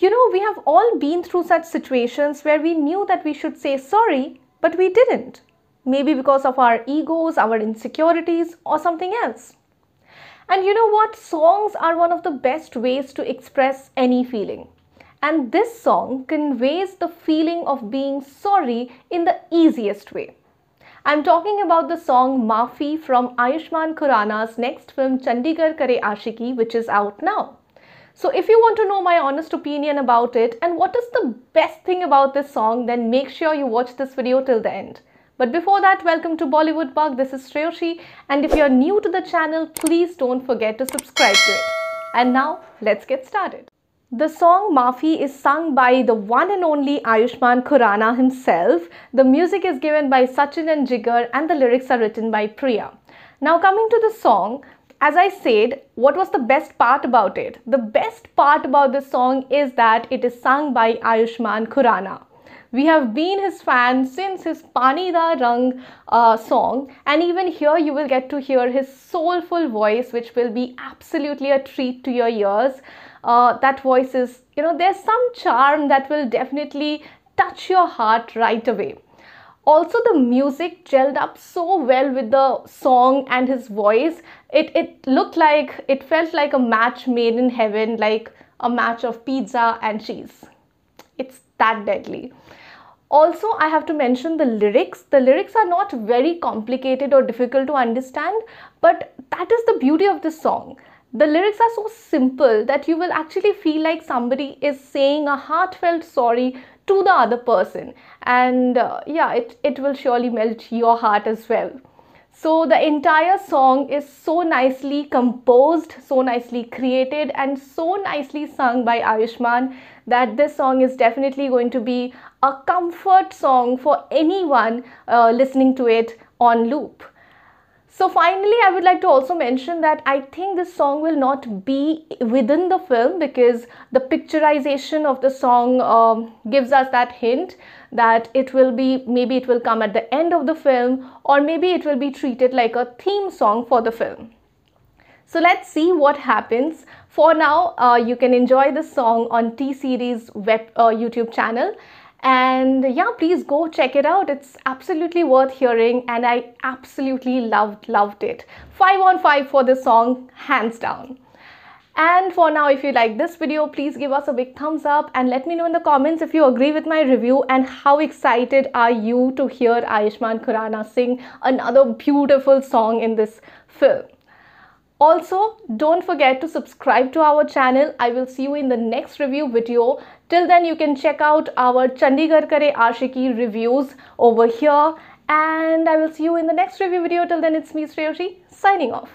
You know, we have all been through such situations where we knew that we should say sorry, but we didn't. Maybe because of our egos, our insecurities, or something else. And you know what? Songs are one of the best ways to express any feeling. And this song conveys the feeling of being sorry in the easiest way. I'm talking about the song Mafi from Ayushman Khurana's next film Chandigarh Kare Ashiki, which is out now. So if you want to know my honest opinion about it and what is the best thing about this song, then make sure you watch this video till the end. But before that, welcome to Bollywood Bug. This is Shreyoshi and if you're new to the channel, please don't forget to subscribe to it. And now, let's get started. The song Mafi is sung by the one and only Ayushman Khurana himself. The music is given by Sachin and Jigar and the lyrics are written by Priya. Now coming to the song, as I said, what was the best part about it? The best part about this song is that it is sung by Ayushman Khurana. We have been his fan since his Pani Da Rang uh, song, and even here you will get to hear his soulful voice, which will be absolutely a treat to your ears. Uh, that voice is, you know, there's some charm that will definitely touch your heart right away also the music gelled up so well with the song and his voice it it looked like it felt like a match made in heaven like a match of pizza and cheese it's that deadly also, I have to mention the lyrics. The lyrics are not very complicated or difficult to understand, but that is the beauty of this song. The lyrics are so simple that you will actually feel like somebody is saying a heartfelt sorry to the other person and uh, yeah it, it will surely melt your heart as well so the entire song is so nicely composed, so nicely created and so nicely sung by Ayushman that this song is definitely going to be a comfort song for anyone uh, listening to it on loop. So finally, I would like to also mention that I think this song will not be within the film because the picturization of the song um, gives us that hint that it will be, maybe it will come at the end of the film or maybe it will be treated like a theme song for the film. So let's see what happens. For now, uh, you can enjoy the song on T-Series web uh, YouTube channel and yeah, please go check it out. It's absolutely worth hearing and I absolutely loved, loved it. 5 on 5 for this song, hands down. And for now, if you like this video, please give us a big thumbs up and let me know in the comments if you agree with my review and how excited are you to hear Ayushman Khurana sing another beautiful song in this film. Also, don't forget to subscribe to our channel. I will see you in the next review video. Till then, you can check out our Chandigarh Kare Ashiki reviews over here. And I will see you in the next review video. Till then, it's me, Shreyoshi, signing off.